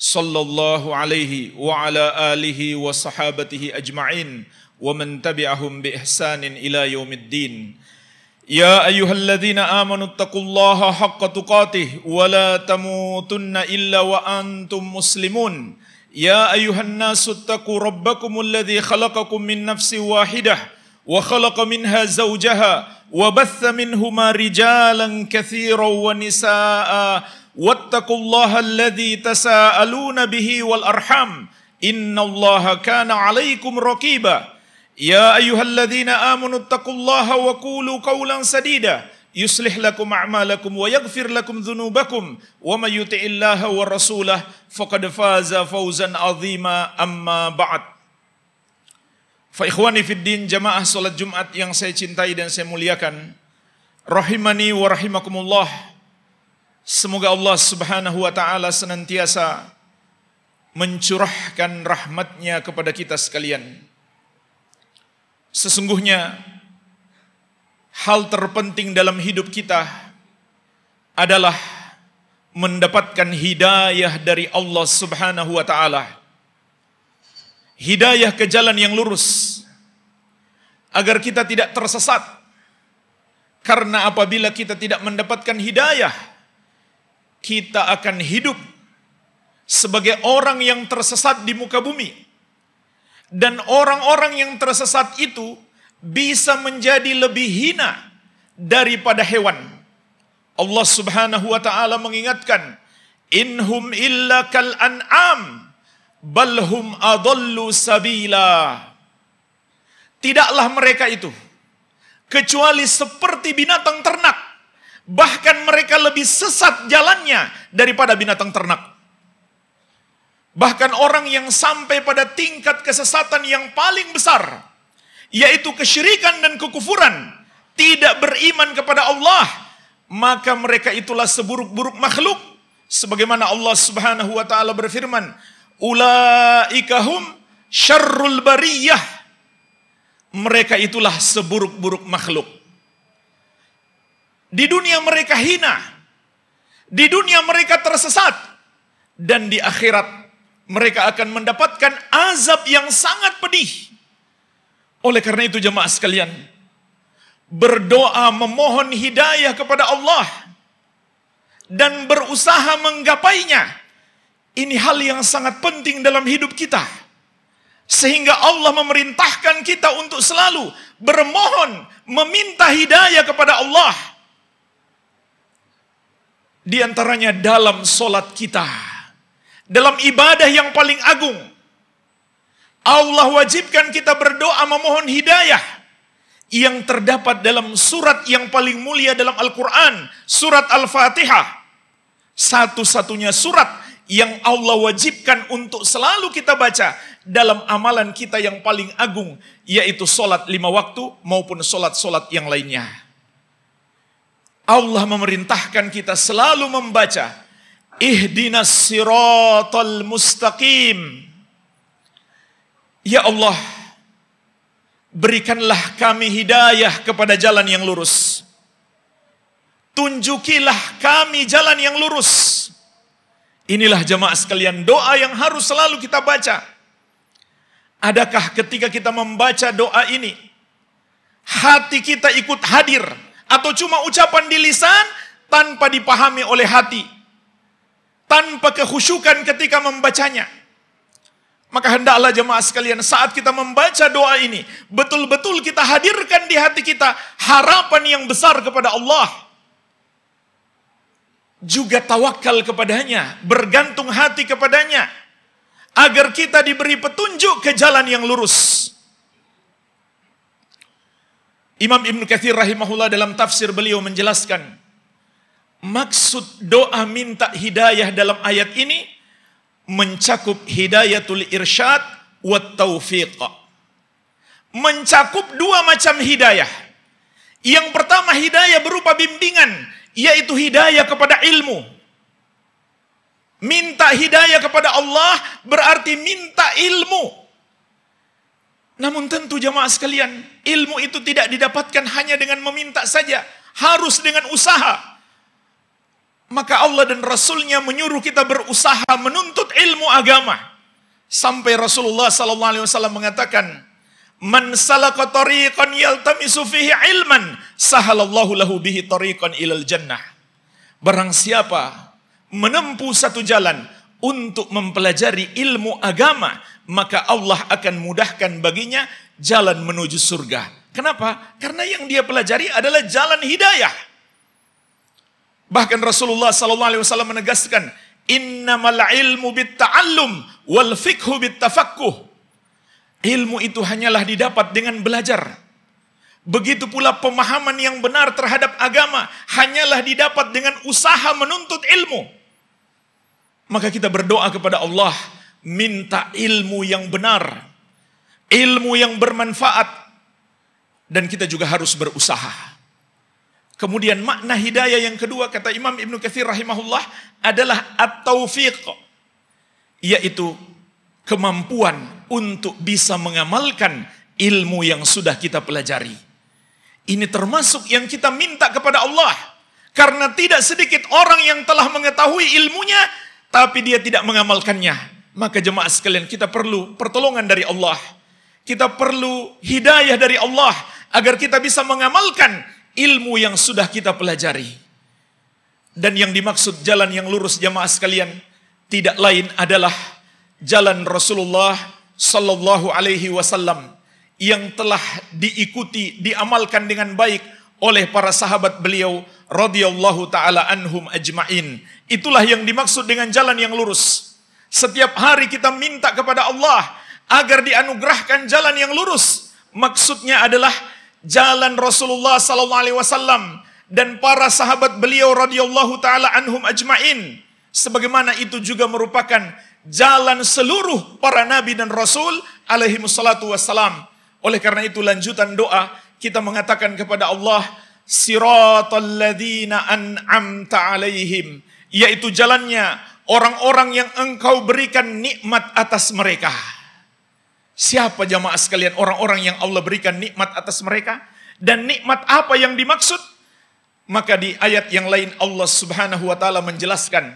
صلى الله عليه وعلى آله وصحابته أجمعين ومن تبعهم بإحسان إلى يوم الدين يا أيها الذين آمنوا اتقوا الله حق تقاته ولا تموتن إلا وأنتم مسلمون يا أيها الناس اتقوا ربكم الذي خلقكم من نفس واحدة وخلق منها زوجها وبث منهما رجالا كثيرا ونساء واتقوا الله الذي تساءلون به والأرحام إن الله كان عليكم رقيبا يا أيها الذين آمنوا اتقوا الله وقولوا قولا سديدا يصلح لكم أعمالكم ويغفر لكم ذنوبكم ومن يطع الله ورسوله فقد فاز فوزا عظيما أما بعد فإخواني في الدين جماعة صلاة جمعة yang saya cintai dan saya muliakan rahimani wa rahimakumullah Semoga Allah subhanahu wa ta'ala senantiasa mencurahkan rahmatnya kepada kita sekalian. Sesungguhnya hal terpenting dalam hidup kita adalah mendapatkan hidayah dari Allah Subhanahu wa taala. Hidayah ke jalan yang lurus agar kita tidak tersesat. Karena apabila kita tidak mendapatkan hidayah, kita akan hidup sebagai orang yang tersesat di muka bumi. Dan orang-orang yang tersesat itu bisa menjadi lebih hina daripada hewan. Allah Subhanahu wa taala mengingatkan, "Inhum illa kal an'am, balhum adallu sabila." Tidaklah mereka itu kecuali seperti binatang ternak Bahkan mereka lebih sesat jalannya daripada binatang ternak. Bahkan orang yang sampai pada tingkat kesesatan yang paling besar, yaitu kesyirikan dan kekufuran, tidak beriman kepada Allah, maka mereka itulah seburuk-buruk makhluk. Sebagaimana Allah Subhanahu wa taala berfirman, Ula'ikahum syarrul bariyah." Mereka itulah seburuk-buruk makhluk. Di dunia mereka hina. Di dunia mereka tersesat. Dan di akhirat mereka akan mendapatkan azab yang sangat pedih. Oleh karena itu jemaah sekalian, berdoa memohon hidayah kepada Allah dan berusaha menggapainya. Ini hal yang sangat penting dalam hidup kita. Sehingga Allah memerintahkan kita untuk selalu bermohon, meminta hidayah kepada Allah di antaranya dalam solat kita. Dalam ibadah yang paling agung. Allah wajibkan kita berdoa memohon hidayah. Yang terdapat dalam surat yang paling mulia dalam Al-Quran. Surat Al-Fatihah. Satu-satunya surat yang Allah wajibkan untuk selalu kita baca dalam amalan kita yang paling agung, yaitu solat lima waktu maupun solat-solat yang lainnya. Allah memerintahkan kita selalu membaca ihdinas siratal mustaqim. Ya Allah, berikanlah kami hidayah kepada jalan yang lurus. Tunjukilah kami jalan yang lurus. Inilah jemaah sekalian doa yang harus selalu kita baca. Adakah ketika kita membaca doa ini, hati kita ikut hadir? atau cuma ucapan di lisan tanpa dipahami oleh hati, tanpa kehusukan ketika membacanya. Maka hendaklah jemaah sekalian saat kita membaca doa ini, betul-betul kita hadirkan di hati kita harapan yang besar kepada Allah. Juga tawakal kepadanya, bergantung hati kepadanya. Agar kita diberi petunjuk ke jalan yang lurus. Imam Ibn Kathir rahimahullah dalam tafsir beliau menjelaskan, maksud doa minta hidayah dalam ayat ini mencakup hidayah hidayatul irsyad wa taufiqah Mencakup dua macam hidayah. Yang pertama hidayah berupa bimbingan, yaitu hidayah kepada ilmu. Minta hidayah kepada Allah berarti minta ilmu. Namun tentu jemaah sekalian, ilmu itu tidak didapatkan hanya dengan meminta saja, harus dengan usaha. Maka Allah dan Rasulnya menyuruh kita berusaha menuntut ilmu agama. Sampai Rasulullah saw mengatakan, Man salaka tariqan yaltamisu fihi ilman, sahalallahu lahu bihi tariqan ilal jannah. Barang siapa menempuh satu jalan, untuk mempelajari ilmu agama, maka Allah akan mudahkan baginya jalan menuju surga. Kenapa? Karena yang dia pelajari adalah jalan hidayah. Bahkan Rasulullah sallallahu alaihi wasallam menegaskan, "Innamal ilmu bitta'allum wal fikhu bittafaqquh." Ilmu itu hanyalah didapat dengan belajar. Begitu pula pemahaman yang benar terhadap agama hanyalah didapat dengan usaha menuntut ilmu. Maka kita berdoa kepada Allah, minta ilmu yang benar, ilmu yang bermanfaat, dan kita juga harus berusaha. Kemudian makna hidayah yang kedua kata Imam Ibnu Katsir rahimahullah adalah at-taufiq yaitu kemampuan untuk bisa mengamalkan ilmu yang sudah kita pelajari. Ini termasuk yang kita minta kepada Allah karena tidak sedikit orang yang telah mengetahui ilmunya tapi dia tidak mengamalkannya. Maka jemaah sekalian kita perlu pertolongan dari Allah. Kita perlu hidayah dari Allah agar kita bisa mengamalkan ilmu yang sudah kita pelajari. Dan yang dimaksud jalan yang lurus jemaah sekalian tidak lain adalah jalan Rasulullah sallallahu alaihi wasallam yang telah diikuti, diamalkan dengan baik oleh para sahabat beliau radhiyallahu taala anhum ajmain. Itulah yang dimaksud dengan jalan yang lurus. Setiap hari kita minta kepada Allah agar dianugerahkan jalan yang lurus. Maksudnya adalah jalan Rasulullah sallallahu alaihi wasallam dan para sahabat beliau radhiyallahu taala anhum ajmain. Sebagaimana itu juga merupakan jalan seluruh para nabi dan rasul alaihi wassalam. Oleh karena itu lanjutan doa kita mengatakan kepada Allah, siratal ladzina an'amta alaihim yaitu jalannya orang-orang yang engkau berikan nikmat atas mereka. Siapa jamaah sekalian orang-orang yang Allah berikan nikmat atas mereka? Dan nikmat apa yang dimaksud? Maka di ayat yang lain Allah Subhanahu wa taala menjelaskan,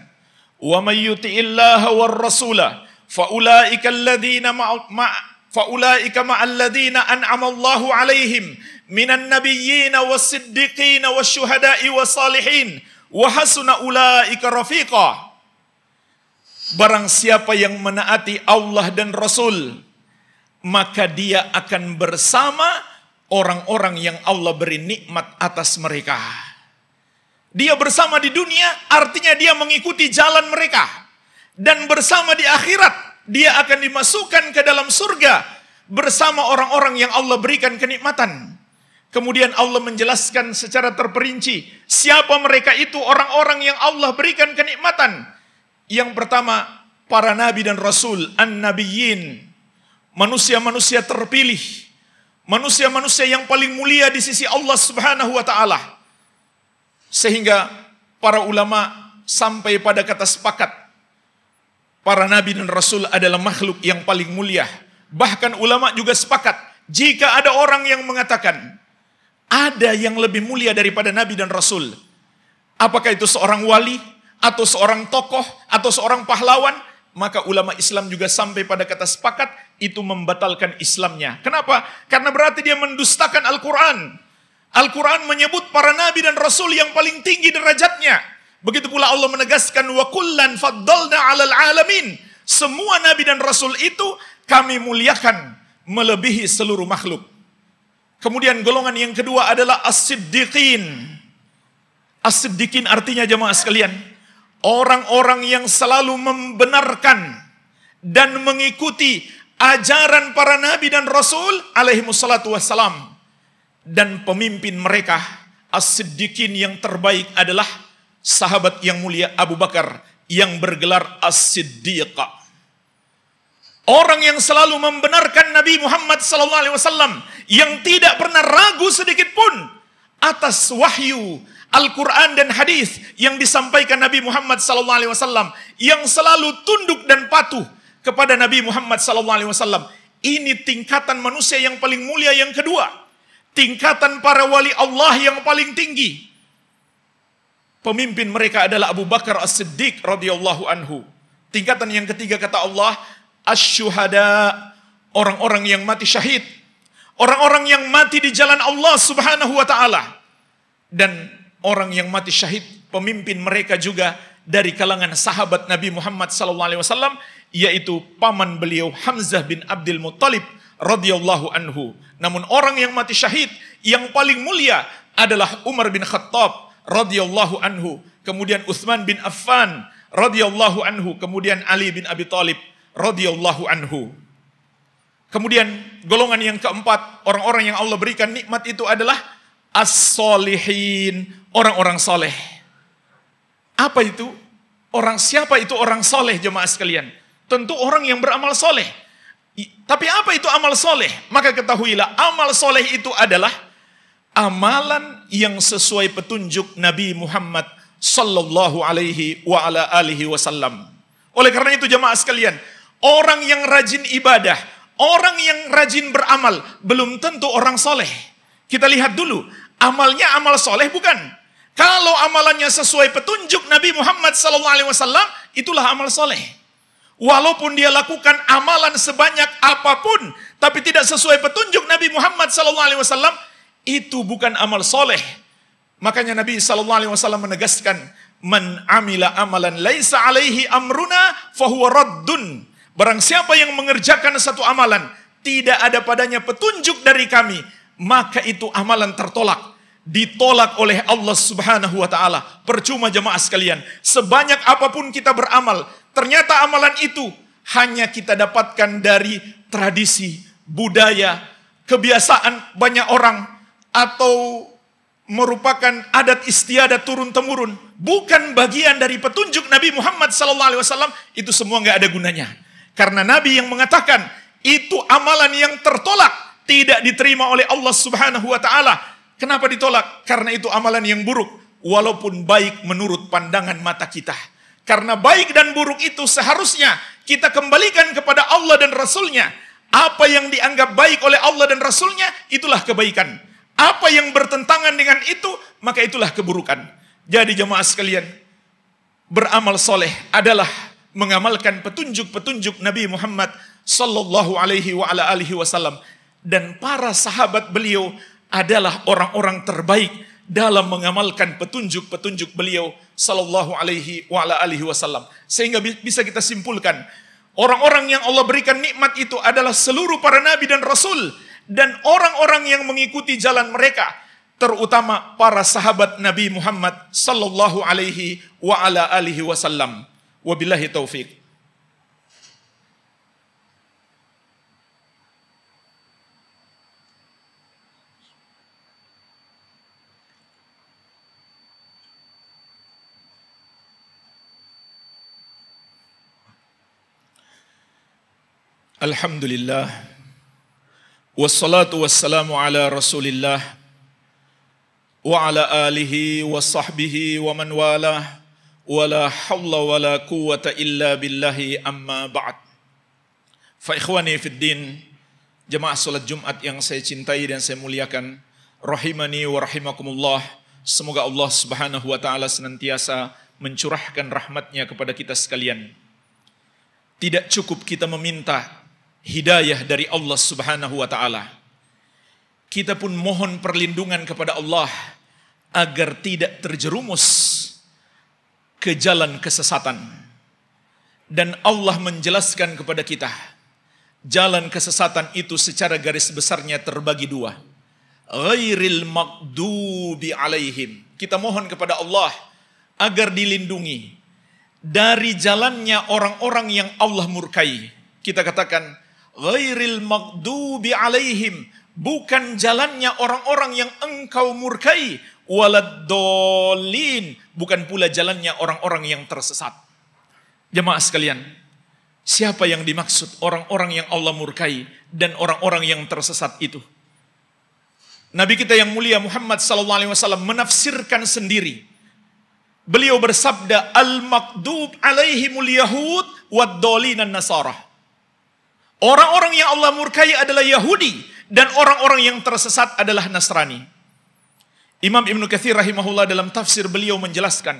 "Wa may wa war rasula fa ulaika ma'a فأولئك مع الذين أنعم الله عليهم من النبيين والصديقين والشهداء والصالحين وحسن أولئك رفيقا Barang siapa yang menaati Allah dan Rasul, maka dia akan bersama orang-orang yang Allah beri nikmat atas mereka. Dia bersama di dunia, artinya dia mengikuti jalan mereka, dan bersama di akhirat, dia akan dimasukkan ke dalam surga bersama orang-orang yang Allah berikan kenikmatan. Kemudian Allah menjelaskan secara terperinci siapa mereka itu orang-orang yang Allah berikan kenikmatan. Yang pertama, para nabi dan rasul, an-nabiyyin, manusia-manusia terpilih, manusia-manusia yang paling mulia di sisi Allah Subhanahu wa taala. Sehingga para ulama sampai pada kata sepakat Para nabi dan rasul adalah makhluk yang paling mulia. Bahkan ulama juga sepakat, jika ada orang yang mengatakan, ada yang lebih mulia daripada nabi dan rasul. Apakah itu seorang wali, atau seorang tokoh, atau seorang pahlawan, maka ulama Islam juga sampai pada kata sepakat, itu membatalkan Islamnya. Kenapa? Karena berarti dia mendustakan Al-Quran. Al-Quran menyebut para nabi dan rasul yang paling tinggi derajatnya. Begitu pula Allah menegaskan wa kullan faddalna 'alal 'alamin. Semua nabi dan rasul itu kami muliakan melebihi seluruh makhluk. Kemudian golongan yang kedua adalah as-siddiqin. As-siddiqin artinya jemaah sekalian, orang-orang yang selalu membenarkan dan mengikuti ajaran para nabi dan rasul alaihi wassalatu wassalam. Dan pemimpin mereka, as-siddiqin yang terbaik adalah sahabat yang mulia Abu Bakar yang bergelar As-Siddiqah. Orang yang selalu membenarkan Nabi Muhammad SAW yang tidak pernah ragu sedikit pun atas wahyu Al-Quran dan hadis yang disampaikan Nabi Muhammad SAW yang selalu tunduk dan patuh kepada Nabi Muhammad SAW. Ini tingkatan manusia yang paling mulia yang kedua. Tingkatan para wali Allah yang paling tinggi. Pemimpin mereka adalah Abu Bakar As-Siddiq radhiyallahu anhu. Tingkatan yang ketiga kata Allah, asyuhada, orang-orang yang mati syahid. Orang-orang yang mati di jalan Allah Subhanahu wa taala. Dan orang yang mati syahid, pemimpin mereka juga dari kalangan sahabat Nabi Muhammad sallallahu alaihi wasallam yaitu paman beliau Hamzah bin Abdul Muthalib radhiyallahu anhu. Namun orang yang mati syahid yang paling mulia adalah Umar bin Khattab radhiyallahu anhu, kemudian Utsman bin Affan radhiyallahu anhu, kemudian Ali bin Abi Thalib radhiyallahu anhu. Kemudian golongan yang keempat, orang-orang yang Allah berikan nikmat itu adalah as-solihin, orang-orang saleh. Apa itu? Orang siapa itu orang saleh jemaah sekalian? Tentu orang yang beramal saleh. Tapi apa itu amal soleh? Maka ketahuilah, amal soleh itu adalah amalan yang sesuai petunjuk Nabi Muhammad sallallahu alaihi wa ala alihi wasallam. Oleh karena itu jemaah sekalian, orang yang rajin ibadah, orang yang rajin beramal belum tentu orang soleh. Kita lihat dulu, amalnya amal soleh bukan? Kalau amalannya sesuai petunjuk Nabi Muhammad sallallahu alaihi wasallam, itulah amal soleh. Walaupun dia lakukan amalan sebanyak apapun, tapi tidak sesuai petunjuk Nabi Muhammad sallallahu alaihi wasallam itu bukan amal soleh. Makanya Nabi saw Alaihi Wasallam menegaskan, man amila amalan laisa alaihi amruna fahuwa raddun. Barang siapa yang mengerjakan satu amalan, tidak ada padanya petunjuk dari kami, maka itu amalan tertolak. Ditolak oleh Allah subhanahu wa ta'ala. Percuma jemaah sekalian. Sebanyak apapun kita beramal, ternyata amalan itu hanya kita dapatkan dari tradisi, budaya, kebiasaan banyak orang, atau merupakan adat istiadat turun-temurun, bukan bagian dari petunjuk Nabi Muhammad SAW, itu semua nggak ada gunanya. Karena Nabi yang mengatakan, itu amalan yang tertolak, tidak diterima oleh Allah Subhanahu wa taala. Kenapa ditolak? Karena itu amalan yang buruk, walaupun baik menurut pandangan mata kita. Karena baik dan buruk itu seharusnya kita kembalikan kepada Allah dan Rasulnya. Apa yang dianggap baik oleh Allah dan Rasulnya, itulah kebaikan. Apa yang bertentangan dengan itu, maka itulah keburukan. Jadi jemaah sekalian, beramal soleh adalah mengamalkan petunjuk-petunjuk Nabi Muhammad Sallallahu Alaihi wa ala alihi Wasallam dan para sahabat beliau adalah orang-orang terbaik dalam mengamalkan petunjuk-petunjuk beliau sallallahu alaihi wa ala alihi wasallam. Sehingga bisa kita simpulkan, orang-orang yang Allah berikan nikmat itu adalah seluruh para nabi dan rasul dan orang-orang yang mengikuti jalan mereka, terutama para sahabat Nabi Muhammad sallallahu alaihi wa ala alihi wasallam. Wabillahi taufik. Alhamdulillah Wassalatu wassalamu ala rasulillah Wa ala alihi wa sahbihi wa man walah Wa la hawla wa la quwata illa billahi amma ba'd Fa ikhwani fid din Jemaah salat Jumat yang saya cintai dan saya muliakan Rahimani wa rahimakumullah Semoga Allah subhanahu wa ta'ala senantiasa mencurahkan rahmatnya kepada kita sekalian Tidak cukup kita meminta hidayah dari Allah Subhanahu wa taala. Kita pun mohon perlindungan kepada Allah agar tidak terjerumus ke jalan kesesatan. Dan Allah menjelaskan kepada kita jalan kesesatan itu secara garis besarnya terbagi dua. Ghairil maqdubi alaihim. Kita mohon kepada Allah agar dilindungi dari jalannya orang-orang yang Allah murkai. Kita katakan, ghairil maghdubi alaihim bukan jalannya orang-orang yang engkau murkai waladdallin bukan pula jalannya orang-orang yang tersesat jemaah sekalian siapa yang dimaksud orang-orang yang Allah murkai dan orang-orang yang tersesat itu Nabi kita yang mulia Muhammad sallallahu alaihi wasallam menafsirkan sendiri beliau bersabda al maqdub alaihimul yahud wad nasarah. Orang-orang yang Allah murkai adalah Yahudi dan orang-orang yang tersesat adalah Nasrani. Imam Ibn Kathir rahimahullah dalam tafsir beliau menjelaskan,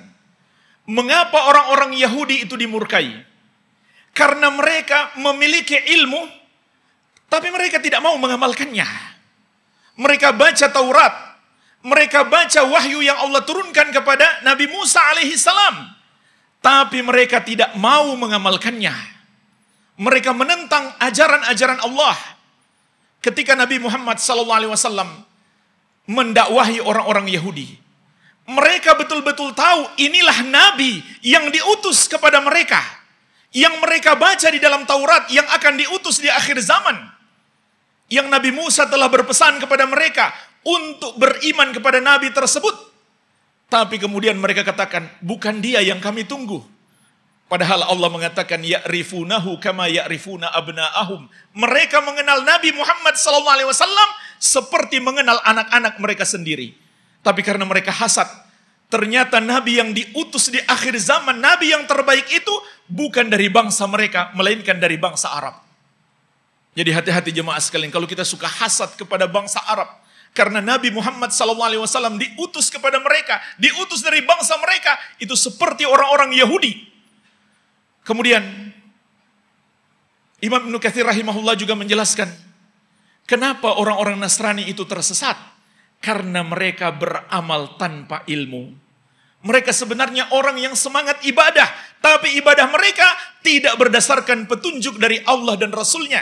mengapa orang-orang Yahudi itu dimurkai? Karena mereka memiliki ilmu, tapi mereka tidak mau mengamalkannya. Mereka baca Taurat, mereka baca wahyu yang Allah turunkan kepada Nabi Musa alaihissalam, tapi mereka tidak mau mengamalkannya mereka menentang ajaran-ajaran Allah ketika Nabi Muhammad SAW mendakwahi orang-orang Yahudi. Mereka betul-betul tahu inilah Nabi yang diutus kepada mereka. Yang mereka baca di dalam Taurat yang akan diutus di akhir zaman. Yang Nabi Musa telah berpesan kepada mereka untuk beriman kepada Nabi tersebut. Tapi kemudian mereka katakan, bukan dia yang kami tunggu. Padahal Allah mengatakan ya'rifunahu kama ya'rifuna abna'ahum. Mereka mengenal Nabi Muhammad SAW seperti mengenal anak-anak mereka sendiri. Tapi karena mereka hasad, ternyata nabi yang diutus di akhir zaman, nabi yang terbaik itu bukan dari bangsa mereka, melainkan dari bangsa Arab. Jadi hati-hati jemaah sekalian kalau kita suka hasad kepada bangsa Arab karena Nabi Muhammad SAW diutus kepada mereka, diutus dari bangsa mereka, itu seperti orang-orang Yahudi Kemudian Imam Ibnu Katsir rahimahullah juga menjelaskan kenapa orang-orang Nasrani itu tersesat karena mereka beramal tanpa ilmu. Mereka sebenarnya orang yang semangat ibadah, tapi ibadah mereka tidak berdasarkan petunjuk dari Allah dan Rasulnya.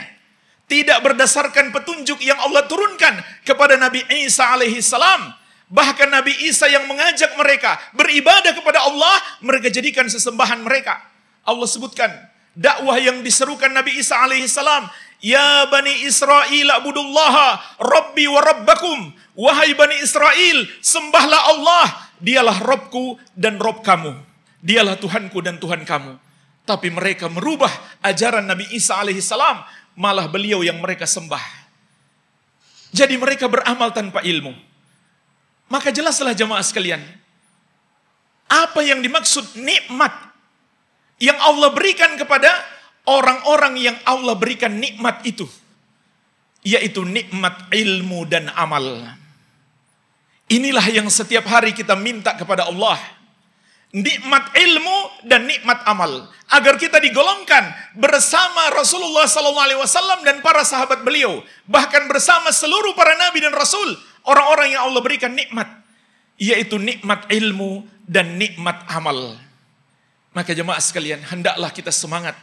Tidak berdasarkan petunjuk yang Allah turunkan kepada Nabi Isa alaihi salam. Bahkan Nabi Isa yang mengajak mereka beribadah kepada Allah, mereka jadikan sesembahan mereka. Allah sebutkan dakwah yang diserukan Nabi Isa alaihi salam, "Ya Bani Israel, abudullaha rabbi wa rabbakum." Wahai Bani Israel, sembahlah Allah, dialah Robku dan Rob kamu. Dialah Tuhanku dan Tuhan kamu. Tapi mereka merubah ajaran Nabi Isa alaihi salam, malah beliau yang mereka sembah. Jadi mereka beramal tanpa ilmu. Maka jelaslah jamaah sekalian, apa yang dimaksud nikmat yang Allah berikan kepada orang-orang yang Allah berikan nikmat itu, yaitu nikmat ilmu dan amal. Inilah yang setiap hari kita minta kepada Allah. Nikmat ilmu dan nikmat amal agar kita digolongkan bersama Rasulullah SAW dan para sahabat beliau, bahkan bersama seluruh para nabi dan rasul, orang-orang yang Allah berikan nikmat, yaitu nikmat ilmu dan nikmat amal. Maka jemaah sekalian, hendaklah kita semangat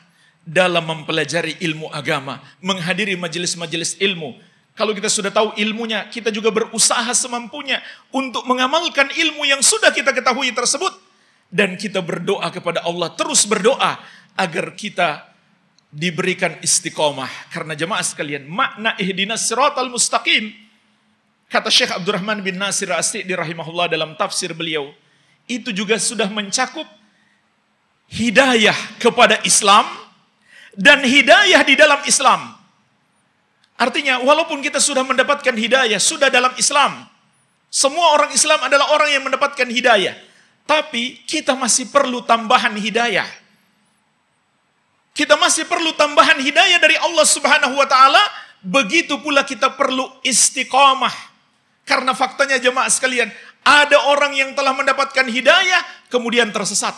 dalam mempelajari ilmu agama, menghadiri majelis-majelis ilmu. Kalau kita sudah tahu ilmunya, kita juga berusaha semampunya untuk mengamalkan ilmu yang sudah kita ketahui tersebut. Dan kita berdoa kepada Allah, terus berdoa agar kita diberikan istiqomah. Karena jemaah sekalian, makna ihdina siratal mustaqim, kata Syekh Abdurrahman bin Nasir as di rahimahullah dalam tafsir beliau, itu juga sudah mencakup hidayah kepada Islam dan hidayah di dalam Islam. Artinya, walaupun kita sudah mendapatkan hidayah, sudah dalam Islam, semua orang Islam adalah orang yang mendapatkan hidayah, tapi kita masih perlu tambahan hidayah. Kita masih perlu tambahan hidayah dari Allah Subhanahu wa Ta'ala. Begitu pula kita perlu istiqomah, karena faktanya, jemaah sekalian, ada orang yang telah mendapatkan hidayah, kemudian tersesat.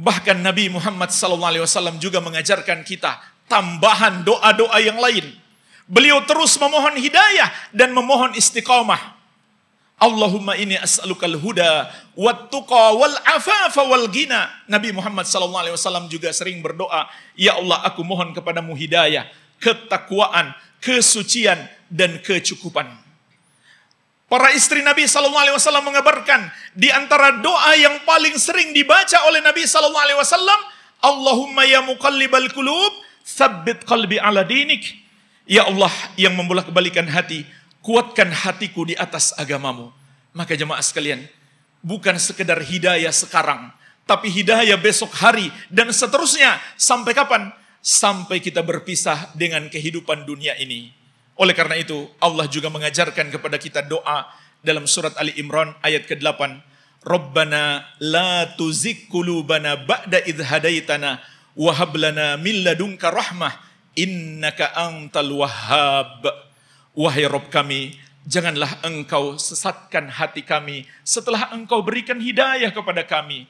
Bahkan Nabi Muhammad SAW juga mengajarkan kita tambahan doa-doa yang lain. Beliau terus memohon hidayah dan memohon istiqamah. Allahumma ini as'alukal huda wat tuqa wal afafa wal gina. Nabi Muhammad SAW juga sering berdoa, ya Allah aku mohon kepadamu hidayah, ketakwaan, kesucian dan kecukupan. Para istri Nabi Sallallahu Alaihi Wasallam mengabarkan di antara doa yang paling sering dibaca oleh Nabi Sallallahu Alaihi Wasallam, Allahumma ya muqallibal kulub, sabit qalbi ala dinik. Ya Allah yang membolak balikan hati, kuatkan hatiku di atas agamamu. Maka jemaah sekalian, bukan sekedar hidayah sekarang, tapi hidayah besok hari dan seterusnya. Sampai kapan? Sampai kita berpisah dengan kehidupan dunia ini. Oleh karena itu, Allah juga mengajarkan kepada kita doa dalam surat Ali Imran ayat ke-8. Rabbana la tuzik kulubana ba'da idh hadaitana wa hab min ladunka rahmah innaka antal wahhab. Wahai Rabb kami, janganlah engkau sesatkan hati kami setelah engkau berikan hidayah kepada kami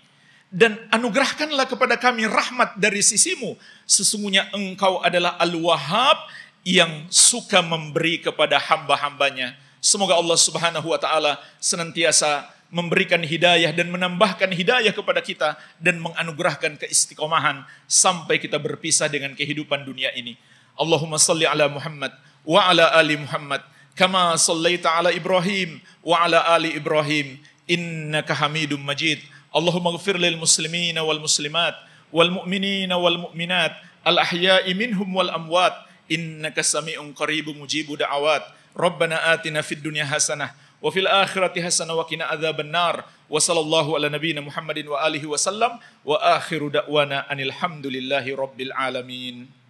dan anugerahkanlah kepada kami rahmat dari sisimu. Sesungguhnya engkau adalah Al-Wahhab yang suka memberi kepada hamba-hambanya. Semoga Allah Subhanahu wa taala senantiasa memberikan hidayah dan menambahkan hidayah kepada kita dan menganugerahkan keistiqomahan sampai kita berpisah dengan kehidupan dunia ini. Allahumma salli ala Muhammad wa ala ali Muhammad kama sallaita ala Ibrahim wa ala ali Ibrahim innaka Hamidum Majid. Allahumma ighfir lil muslimina wal muslimat wal mu'minina wal mu'minat al ahya'i minhum wal amwat innaka sami'un qaribun mujibu da'awat rabbana atina fid dunya hasanah wa fil akhirati hasanah wa qina adzabannar wa sallallahu ala nabiyyina muhammadin wa alihi wa sallam wa akhiru da'wana anil hamdulillahi rabbil alamin